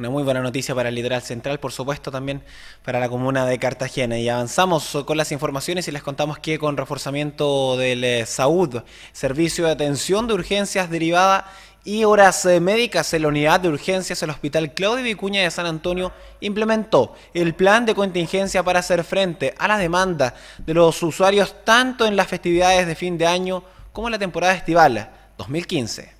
Una muy buena noticia para el Lideral central, por supuesto, también para la comuna de Cartagena. Y avanzamos con las informaciones y les contamos que con reforzamiento del eh, Servicio de Atención de Urgencias Derivada y horas eh, médicas en la unidad de urgencias el Hospital Claudio Vicuña de San Antonio implementó el plan de contingencia para hacer frente a la demanda de los usuarios tanto en las festividades de fin de año como en la temporada estival 2015.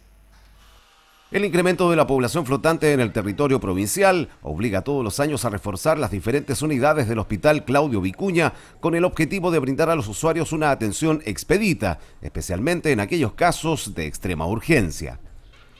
El incremento de la población flotante en el territorio provincial obliga todos los años a reforzar las diferentes unidades del Hospital Claudio Vicuña con el objetivo de brindar a los usuarios una atención expedita, especialmente en aquellos casos de extrema urgencia.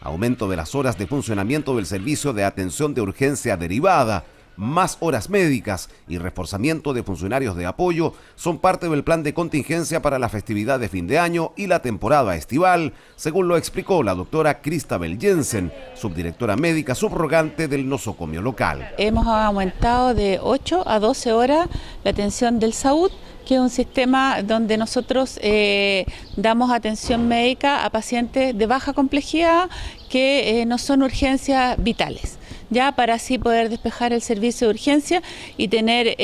Aumento de las horas de funcionamiento del servicio de atención de urgencia derivada, más horas médicas y reforzamiento de funcionarios de apoyo son parte del plan de contingencia para la festividad de fin de año y la temporada estival, según lo explicó la doctora Cristabel Jensen, subdirectora médica subrogante del nosocomio local. Hemos aumentado de 8 a 12 horas la atención del SAUD que es un sistema donde nosotros eh, damos atención médica a pacientes de baja complejidad que eh, no son urgencias vitales ya para así poder despejar el servicio de urgencia y tener eh,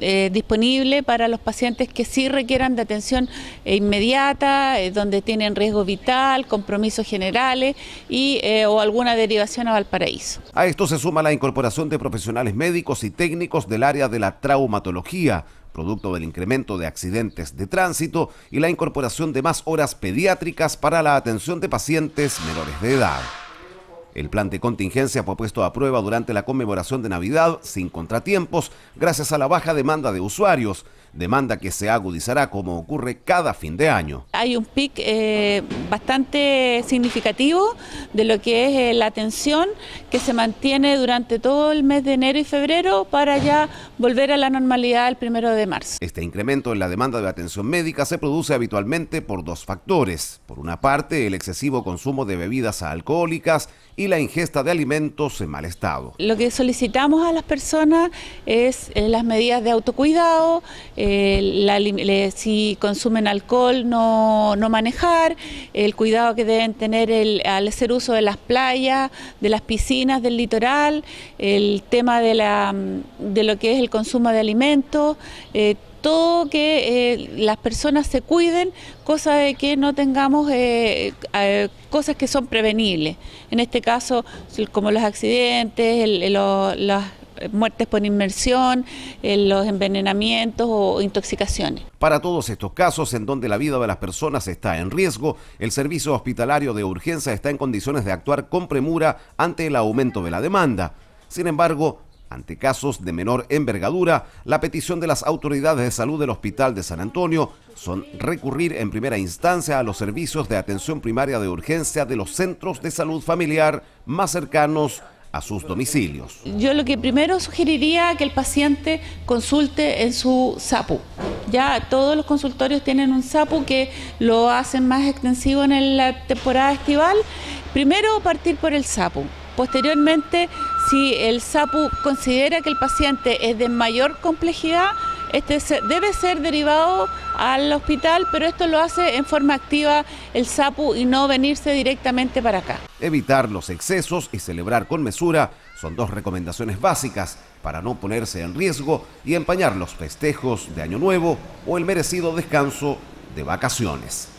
eh, disponible para los pacientes que sí requieran de atención eh, inmediata, donde tienen riesgo vital, compromisos generales y, o alguna derivación a Valparaíso. A esto se suma la incorporación de profesionales médicos y técnicos del área de la traumatología producto del incremento de accidentes de tránsito y la incorporación de más horas pediátricas para la atención de pacientes menores de edad. El plan de contingencia fue puesto a prueba durante la conmemoración de Navidad sin contratiempos gracias a la baja demanda de usuarios demanda que se agudizará como ocurre cada fin de año. Hay un pic eh, bastante significativo de lo que es eh, la atención... que se mantiene durante todo el mes de enero y febrero para ya volver a la normalidad el primero de marzo. Este incremento en la demanda de atención médica se produce habitualmente por dos factores. Por una parte, el excesivo consumo de bebidas alcohólicas y la ingesta de alimentos en mal estado. Lo que solicitamos a las personas es eh, las medidas de autocuidado, eh, la, si consumen alcohol no, no, manejar, el cuidado que deben tener al hacer uso de las playas, de las piscinas, del litoral, el tema de, la, de lo que es el consumo de alimentos. Eh, todo que eh, las personas se cuiden, cosa de que no tengamos cosas que son prevenibles. En este caso, como los accidentes, el, los, muertes por inmersión, eh, los envenenamientos o intoxicaciones. Para todos estos casos en donde la vida de las personas está en riesgo, el servicio hospitalario de urgencia está en condiciones de actuar con premura ante el aumento de la demanda. Sin embargo, ante casos de menor envergadura, la petición de las autoridades de salud del Hospital de San Antonio son recurrir en primera instancia a los servicios de atención primaria de urgencia de los centros de salud familiar más cercanos a sus domicilios. Yo lo que primero sugeriría que el paciente consulte en su SAPU. Ya todos los consultorios tienen un SAPU que lo hacen más extensivo en la temporada estival. Primero partir por el SAPU. Posteriormente, si el SAPU considera que el paciente es de mayor complejidad, este debe ser derivado al hospital, pero esto lo hace en forma activa el SAPU y no venirse directamente para acá. Evitar los excesos y celebrar con mesura son dos recomendaciones básicas para no ponerse en riesgo y empañar los festejos de Año Nuevo o el merecido descanso de vacaciones.